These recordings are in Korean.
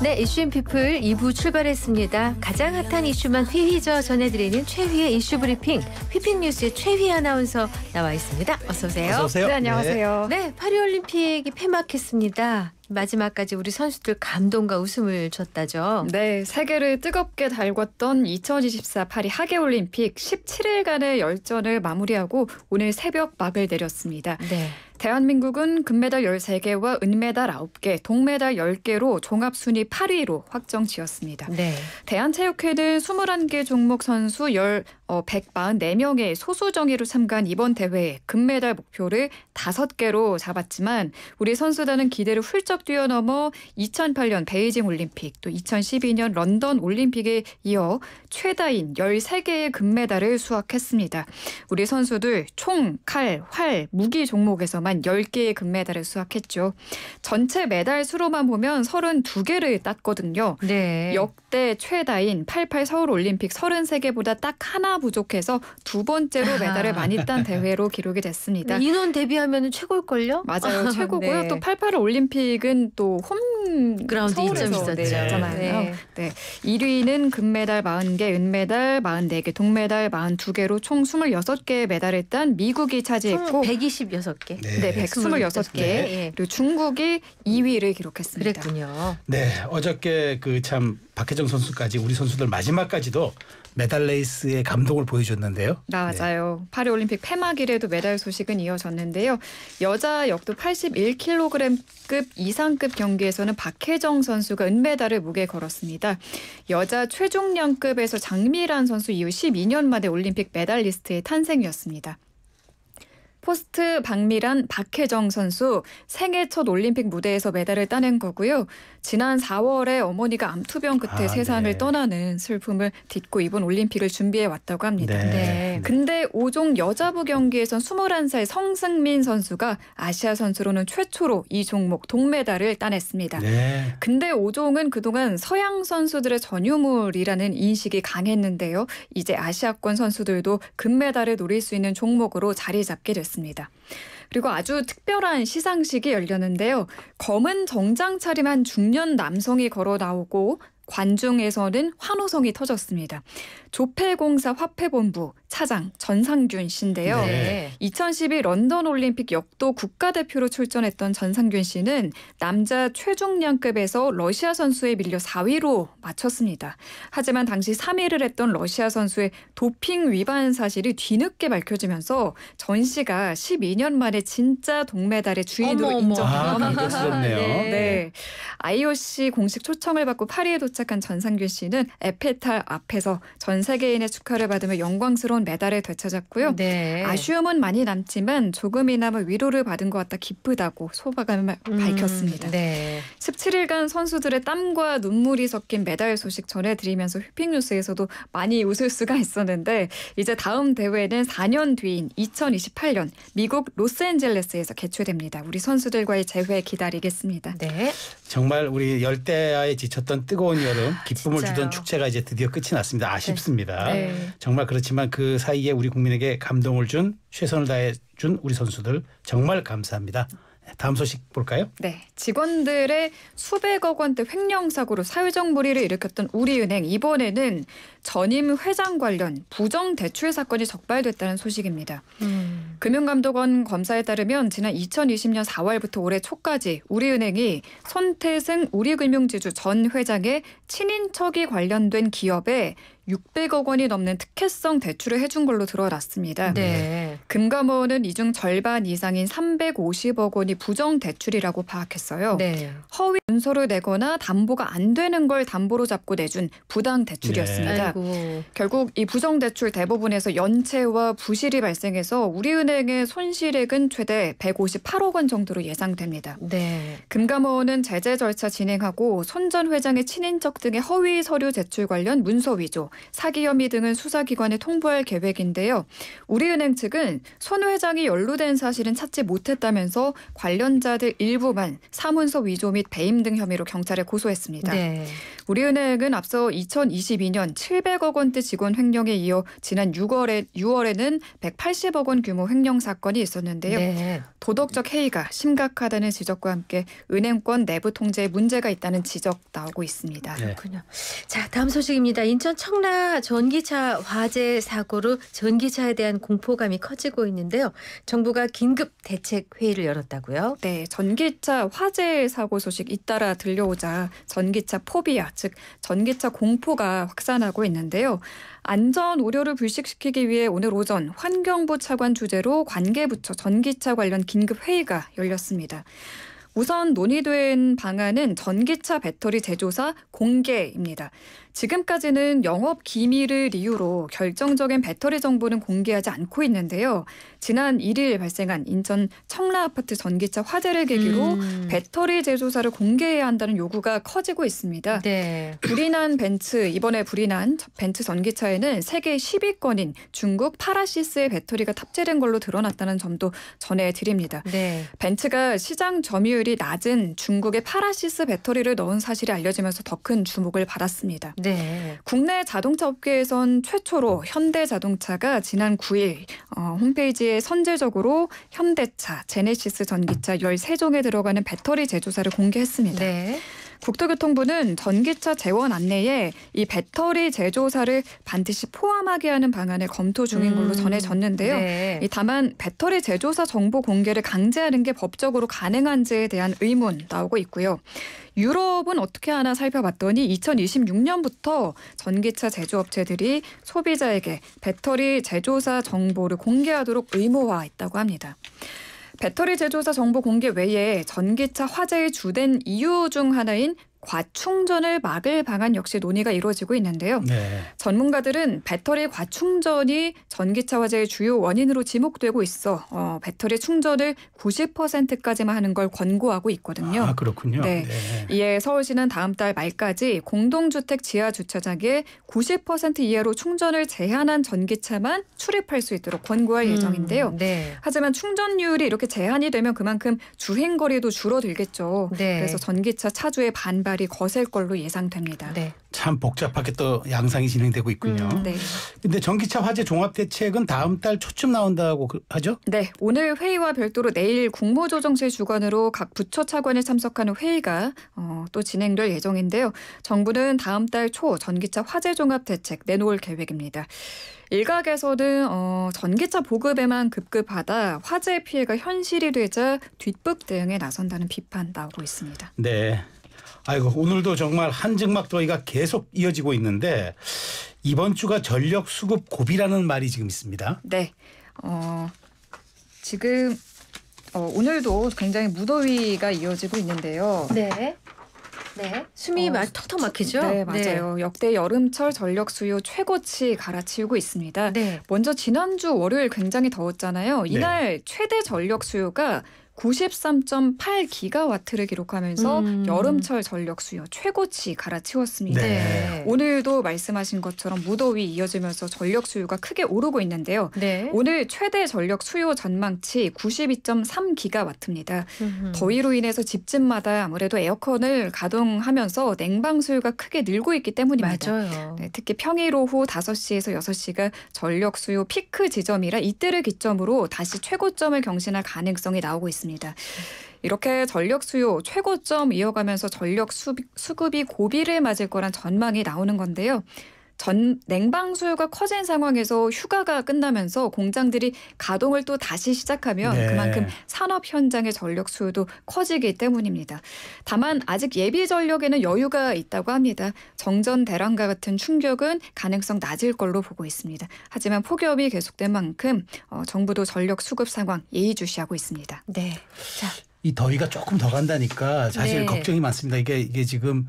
네, 이슈앤피플 2부 출발했습니다. 가장 핫한 이슈만 휘휘저 전해드리는 최휘의 이슈 브리핑, 휘핑뉴스의 최휘 아나운서 나와 있습니다. 어서 오세요. 어서 오세요. 네, 안녕하세요. 네, 네 파리올림픽이 폐막했습니다. 마지막까지 우리 선수들 감동과 웃음을 줬다죠. 네, 세계를 뜨겁게 달궜던 2024 파리 하계 올림픽 17일간의 열전을 마무리하고 오늘 새벽 막을 내렸습니다. 네. 대한민국은 금메달 13개와 은메달 9개, 동메달 10개로 종합 순위 8위로 확정 지었습니다. 네. 대한체육회는 21개 종목 선수 10, 어, 144명의 소수 정예로 참가한 이번 대회에 금메달 목표를 5개로 잡았지만 우리 선수단은 기대를 훌쩍 뛰어넘어 2008년 베이징 올림픽 또 2012년 런던 올림픽에 이어 최다인 13개의 금메달을 수확했습니다. 우리 선수들 총, 칼, 활, 무기 종목에서만 동안 10개의 금메달을 수확했죠. 전체 메달 수로만 보면 32개를 땄거든요. 네. 역대 최다인 88 서울 올림픽 33개보다 딱 하나 부족해서 두 번째로 메달을 많이 딴 대회로 기록이 됐습니다. 인원 대비하면 최고일걸요? 맞아요. 최고고요. 네. 또88 올림픽은 또홈 그라운드 2 1 4잖아 네. 네. 네. 1위는 금메달 40개, 은메달 44개, 동메달 42개로 총2 6개 메달을 딴 미국이 차지했고 126개. 네, 126개. 네. 그리고 중국이 2위를 기록했습니다. 그랬군요. 네, 어저께 그참 박혜정 선수까지 우리 선수들 마지막까지도 메달 레이스의 감동을 보여줬는데요. 네. 맞아요. 네. 파리 올림픽 폐막 이래도 메달 소식은 이어졌는데요. 여자 역도 81kg급 이상급 경기에서는 박혜정 선수가 은메달을 목에 걸었습니다. 여자 최중량급에서 장미란 선수 이후 12년 만에 올림픽 메달리스트의 탄생이었습니다. 포스트 박미란 박혜정 선수 생애 첫 올림픽 무대에서 메달을 따낸 거고요. 지난 4월에 어머니가 암투병 끝에 아, 세상을 네. 떠나는 슬픔을 딛고 이번 올림픽을 준비해 왔다고 합니다. 네. 네. 네. 근데 5종 여자부 경기에선 21살 성승민 선수가 아시아 선수로는 최초로 이 종목 동메달을 따냈습니다. 네. 근데 5종은 그동안 서양 선수들의 전유물이라는 인식이 강했는데요. 이제 아시아권 선수들도 금메달을 노릴 수 있는 종목으로 자리 잡게 됐습니다. 있습니다. 그리고 아주 특별한 시상식이 열렸는데요. 검은 정장 차림한 중년 남성이 걸어 나오고 관중에서는 환호성이 터졌습니다. 조폐공사 화폐본부 차장 전상균 씨인데요. 네. 2012 런던 올림픽 역도 국가대표로 출전했던 전상균 씨는 남자 최중량급에서 러시아 선수에 밀려 4위로 마쳤습니다. 하지만 당시 3위를 했던 러시아 선수의 도핑 위반 사실이 뒤늦게 밝혀지면서 전 씨가 12년 만에 진짜 동메달의 주인으로 인정받았습니다. 아, 네. 네. IOC 공식 초청을 받고 파리에 도착 시작한 전상규 씨는 에펠탑 앞에서 전 세계인의 축하를 받으며 영광스러운 메달을 되찾았고요. 네. 아쉬움은 많이 남지만 조금이나마 위로를 받은 것 같다 기쁘다고 소박감을 음, 밝혔습니다. 네. 17일간 선수들의 땀과 눈물이 섞인 메달 소식 전해드리면서 휘핑 뉴스에서도 많이 웃을 수가 있었는데 이제 다음 대회는 4년 뒤인 2028년 미국 로스앤젤레스에서 개최됩니다. 우리 선수들과의 재회 기다리겠습니다. 네. 정말 우리 열대야에 지쳤던 뜨거운 여름 기쁨을 진짜요. 주던 축제가 이제 드디어 끝이 났습니다. 네. 아쉽습니다. 네. 네. 정말 그렇지만 그 사이에 우리 국민에게 감동을 준 최선을 다해 준 우리 선수들 정말 감사합니다. 다음 소식 볼까요? 네, 직원들의 수백억 원대 횡령 사고로 사회적 물의를 일으켰던 우리은행 이번에는 전임 회장 관련 부정 대출 사건이 적발됐다는 소식입니다. 음. 금융감독원 검사에 따르면 지난 2020년 4월부터 올해 초까지 우리은행이 손태승 우리금융지주 전 회장의 친인척이 관련된 기업에 600억 원이 넘는 특혜성 대출을 해준 걸로 드러났습니다. 네. 네. 금감원은 이 중 절반 이상인 350억 원이 부정 대출이라고 파악했어요. 네. 허위 문서를 내거나 담보가 안 되는 걸 담보로 잡고 내준 부당 대출이었습니다. 네. 결국 이 부정 대출 대부분에서 연체와 부실이 발생해서 우리은행의 손실액은 최대 158억 원 정도로 예상됩니다. 네. 금감원은 제재 절차 진행하고 손 전 회장의 친인척 등의 허위 서류 제출 관련 문서 위조, 사기 혐의 등을 수사기관에 통보할 계획인데요. 우리은행 측은 손 회장이 연루된 사실은 찾지 못했다면서 관련자들 일부만 사문서 위조 및 배임 등 혐의로 경찰에 고소했습니다. 네. 우리은행은 앞서 2022년 700억 원대 직원 횡령에 이어 지난 6월에 6월에는 180억 원 규모 횡령 사건이 있었는데요. 네. 도덕적 해이가 심각하다는 지적과 함께 은행권 내부 통제에 문제가 있다는 지적 나오고 있습니다. 네. 그렇군요. 자, 다음 소식입니다. 인천 청라 전기차 화재 사고로 전기차에 대한 공포감이 커지고 커고 있는데요. 정부가 긴급 대책 회의를 열었다고요? 네, 전기차 화재 사고 소식 잇따라 들려오자 전기차 포비아, 즉 전기차 공포가 확산하고 있는데요. 안전 우려를 불식시키기 위해 오늘 오전 환경부 차관 주재로 관계부처 전기차 관련 긴급 회의가 열렸습니다. 우선 논의된 방안은 전기차 배터리 제조사 공개입니다. 지금까지는 영업 기밀을 이유로 결정적인 배터리 정보는 공개하지 않고 있는데요. 지난 1일 발생한 인천 청라 아파트 전기차 화재를 계기로 음. 배터리 제조사를 공개해야 한다는 요구가 커지고 있습니다. 네. 불이 난 벤츠 이번에 불이 난 벤츠 전기차에는 세계 10위권인 중국 파라시스의 배터리가 탑재된 걸로 드러났다는 점도 전해드립니다. 네. 벤츠가 시장 점유율이 낮은 중국의 파라시스 배터리를 넣은 사실이 알려지면서 더 큰 주목을 받았습니다. 네. 네. 국내 자동차 업계에선 최초로 현대자동차가 지난 9일 어, 홈페이지에 선제적으로 현대차, 제네시스 전기차 13종에 들어가는 배터리 제조사를 공개했습니다. 네. 국토교통부는 전기차 재원 안내에 이 배터리 제조사를 반드시 포함하게 하는 방안을 검토 중인 걸로 음, 전해졌는데요. 음, 네. 다만 배터리 제조사 정보 공개를 강제하는 게 법적으로 가능한지에 대한 의문 나오고 있고요. 유럽은 어떻게 하나 살펴봤더니 2026년부터 전기차 제조업체들이 소비자에게 배터리 제조사 정보를 공개하도록 의무화했다고 합니다. 배터리 제조사 정보 공개 외에 전기차 화재의 주된 이유 중 하나인 과충전을 막을 방안 역시 논의가 이루어지고 있는데요. 네. 전문가들은 배터리 과충전이 전기차 화재의 주요 원인으로 지목되고 있어 어, 배터리 충전을 90%까지만 하는 걸 권고하고 있거든요. 아, 그렇군요. 네. 네. 이에 서울시는 다음 달 말까지 공동주택 지하 주차장에 90% 이하로 충전을 제한한 전기차만 출입할 수 있도록 권고할 음, 예정인데요. 네. 하지만 충전율이 이렇게 제한이 되면 그만큼 주행 거리도 줄어들겠죠. 네. 그래서 전기차 차주의 반발 달이 거셀 걸로 예상됩니다. 네. 참 복잡하게 또 양상이 진행되고 있군요. 음, 네. 근데 전기차 화재 종합 대책은 다음 달 초쯤 나온다고 그, 하죠? 네. 오늘 회의와 별도로 내일 국무조정실 주관으로 각 부처 차관이 참석하는 회의가 어, 또 진행될 예정인데요. 정부는 다음 달 초 전기차 화재 종합 대책 내놓을 계획입니다. 일각에서는 어, 전기차 보급에만 급급하다 화재 피해가 현실이 되자 뒷북 대응에 나선다는 비판 나오고 있습니다. 네. 아이고 오늘도 정말 한증막 더위가 계속 이어지고 있는데 이번 주가 전력 수급 고비라는 말이 지금 있습니다. 네. 어, 지금 어, 오늘도 굉장히 무더위가 이어지고 있는데요. 네. 네. 숨이 어, 막 턱턱 막히죠? 네, 네. 맞아요. 네. 역대 여름철 전력 수요 최고치 갈아치우고 있습니다. 네. 먼저 지난주 월요일 굉장히 더웠잖아요. 이날 네. 최대 전력 수요가 93.8기가와트를 기록하면서 음. 여름철 전력 수요 최고치 갈아치웠습니다. 네. 오늘도 말씀하신 것처럼 무더위 이어지면서 전력 수요가 크게 오르고 있는데요. 네. 오늘 최대 전력 수요 전망치 92.3기가와트입니다. 음 더위로 인해서 집집마다 아무래도 에어컨을 가동하면서 냉방 수요가 크게 늘고 있기 때문입니다. 네, 특히 평일 오후 5시에서 6시가 전력 수요 피크 지점이라 이때를 기점으로 다시 최고점을 경신할 가능성이 나오고 있습니다. 있습니다. 이렇게 전력 수요 최고점 이어가면서 전력 수, 수급이 고비를 맞을 거란 전망이 나오는 건데요. 전 냉방 수요가 커진 상황에서 휴가가 끝나면서 공장들이 가동을 또 다시 시작하면 네. 그만큼 산업 현장의 전력 수요도 커지기 때문입니다. 다만 아직 예비 전력에는 여유가 있다고 합니다. 정전 대란과 같은 충격은 가능성 낮을 걸로 보고 있습니다. 하지만 폭염이 계속된 만큼 어, 정부도 전력 수급 상황 예의주시하고 있습니다. 네. 자, 이 더위가 조금 더 간다니까 사실 네. 걱정이 많습니다. 이게 이게 지금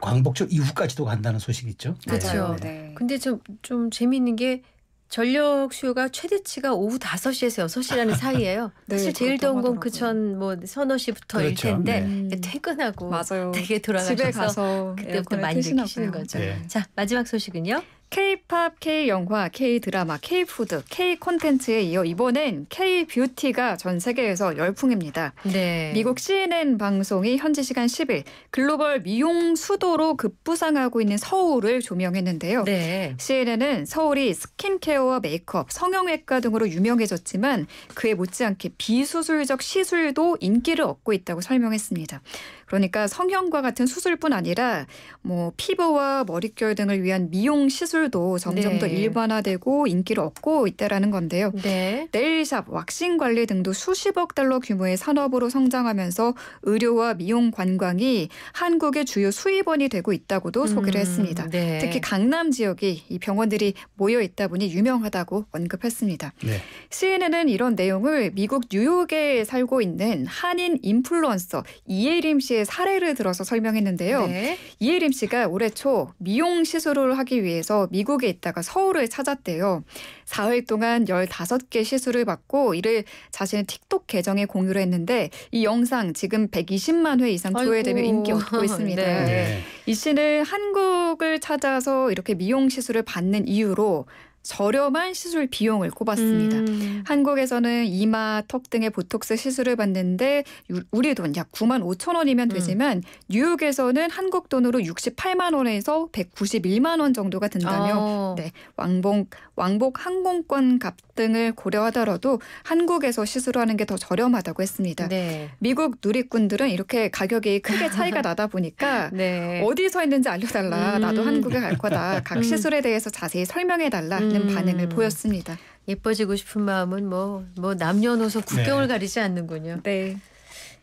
광복절 이후까지도 간다는 소식이 있죠. 그렇죠. 네. 네. 근데 좀, 좀 재미있는 게 전력 수요가 최대치가 오후 5시에서 6시라는 사이예요. 네, 사실 제일 더운 건 그 전뭐 서너 시부터일 그렇죠. 텐데 네. 퇴근하고 맞아요. 되게 돌아가셔서 집에 가서 그때 그 예, 많이 느끼시는 거죠. 네. 자 마지막 소식은요. K-팝, K-영화, K-드라마, K-푸드, K-콘텐츠에 이어 이번엔 K-뷰티가 전 세계에서 열풍입니다. 네. 미국 CNN 방송이 현지 시간 10일 글로벌 미용 수도로 급부상하고 있는 서울을 조명했는데요. 네. CNN은 서울이 스킨케어와 메이크업, 성형외과 등으로 유명해졌지만 그에 못지않게 비수술적 시술도 인기를 얻고 있다고 설명했습니다. 그러니까 성형과 같은 수술뿐 아니라 뭐 피부와 머릿결 등을 위한 미용 시술도 점점 네. 더 일반화되고 인기를 얻고 있다라는 건데요. 네. 네일샵, 왁싱 관리 등도 수십억 달러 규모의 산업으로 성장하면서 의료와 미용 관광이 한국의 주요 수입원이 되고 있다고도 소개를 음, 했습니다. 네. 특히 강남 지역이 이 병원들이 모여 있다 보니 유명하다고 언급했습니다. 네. CNN은 이런 내용을 미국 뉴욕에 살고 있는 한인 인플루언서 이예림 씨의 씨의 사례를 들어서 설명했는데요. 네. 이혜림 씨가 올해 초 미용 시술을 하기 위해서 미국에 있다가 서울을 찾았대요. 사흘 동안 15개 시술을 받고 이를 자신의 틱톡 계정에 공유를 했는데 이 영상 지금 120만 회 이상 조회되며 인기 얻고 있습니다. 네. 이 씨는 한국을 찾아서 이렇게 미용 시술을 받는 이유로 저렴한 시술 비용을 꼽았습니다. 음. 한국에서는 이마, 턱 등의 보톡스 시술을 받는데 우리 돈 약 9만 5천 원이면 음. 되지만 음. 뉴욕에서는 한국 돈으로 68만 원에서 191만 원 정도가 든다며 어. 네, 왕복 왕복 항공권 값 등을 고려하더라도 한국에서 시술하는 게 더 저렴하다고 했습니다. 네. 미국 누리꾼들은 이렇게 가격이 크게 차이가 나다 보니까 네. 어디서 했는지 알려달라. 음. 나도 한국에 갈 거다. 각 음. 시술에 대해서 자세히 설명해달라. 않는 음. 반응을 보였습니다. 예뻐지고 싶은 마음은 뭐, 뭐 남녀노소 국경을 네. 가리지 않는군요. 네.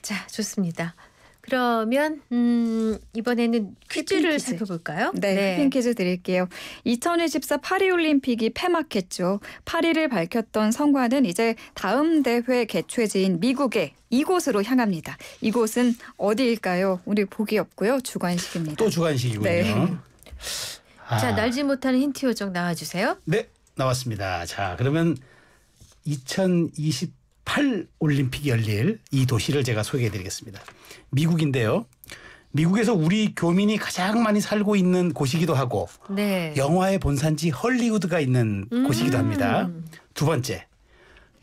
자, 좋습니다. 그러면 음, 이번에는 퀴즈를 퀴즈. 살펴볼까요? 네, 네. 퀴즈 드릴게요. 2024 파리올림픽이 폐막했죠. 파리를 밝혔던 성과는 이제 다음 대회 개최지인 미국에 이곳으로 향합니다. 이곳은 어디일까요? 우리 보기 없고요. 주관식입니다. 또 주관식이군요. 네. 아. 자, 날지 못하는 힌트 요정 나와주세요. 네, 나왔습니다. 자, 그러면 2028 올림픽 열릴 이 도시를 제가 소개해드리겠습니다. 미국인데요. 미국에서 우리 교민이 가장 많이 살고 있는 곳이기도 하고 네. 영화의 본산지 헐리우드가 있는 음. 곳이기도 합니다. 두 번째,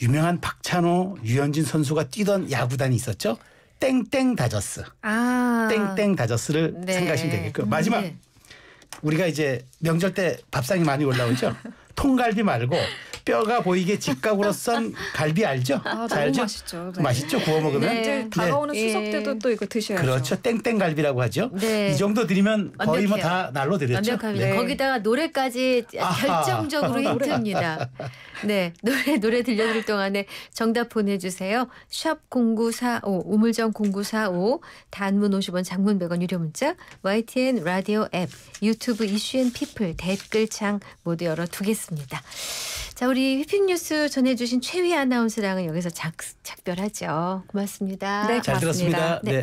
유명한 박찬호, 유현진 선수가 뛰던 야구단이 있었죠. 땡땡 다저스. 아. 땡땡 다저스를 네. 생각하시면 되겠고요. 마지막 네. 우리가 이제 명절 때 밥상이 많이 올라오죠. 통갈비 말고 뼈가 보이게 직각으로 썬 갈비 알죠? 아, 잘 알죠? 맛있죠. 네. 맛있죠. 구워 먹으면. 네. 네. 다가오는 추석 예. 때도 또 이거 드셔야죠. 그렇죠. 땡땡갈비라고 하죠. 네. 이 정도 드리면 거의 뭐다 날로 드렸죠. 완벽합니다. 네. 거기다가 노래까지 결정적으로 힌트입니다. 네. 노래 노래 들려드릴 동안에 정답 보내주세요. 샵 0945 우물정 0945 단문 50원 장문 100원 유료 문자 YTN 라디오 앱 유튜브 이슈앤피플 댓글창 모두 열어 두겠습니다. 같습니다. 자, 우리 휘핑뉴스 전해주신 최위 아나운서랑은 여기서 작, 작별하죠. 고맙습니다. 네, 고맙습니다. 들었습니다. 네. 네.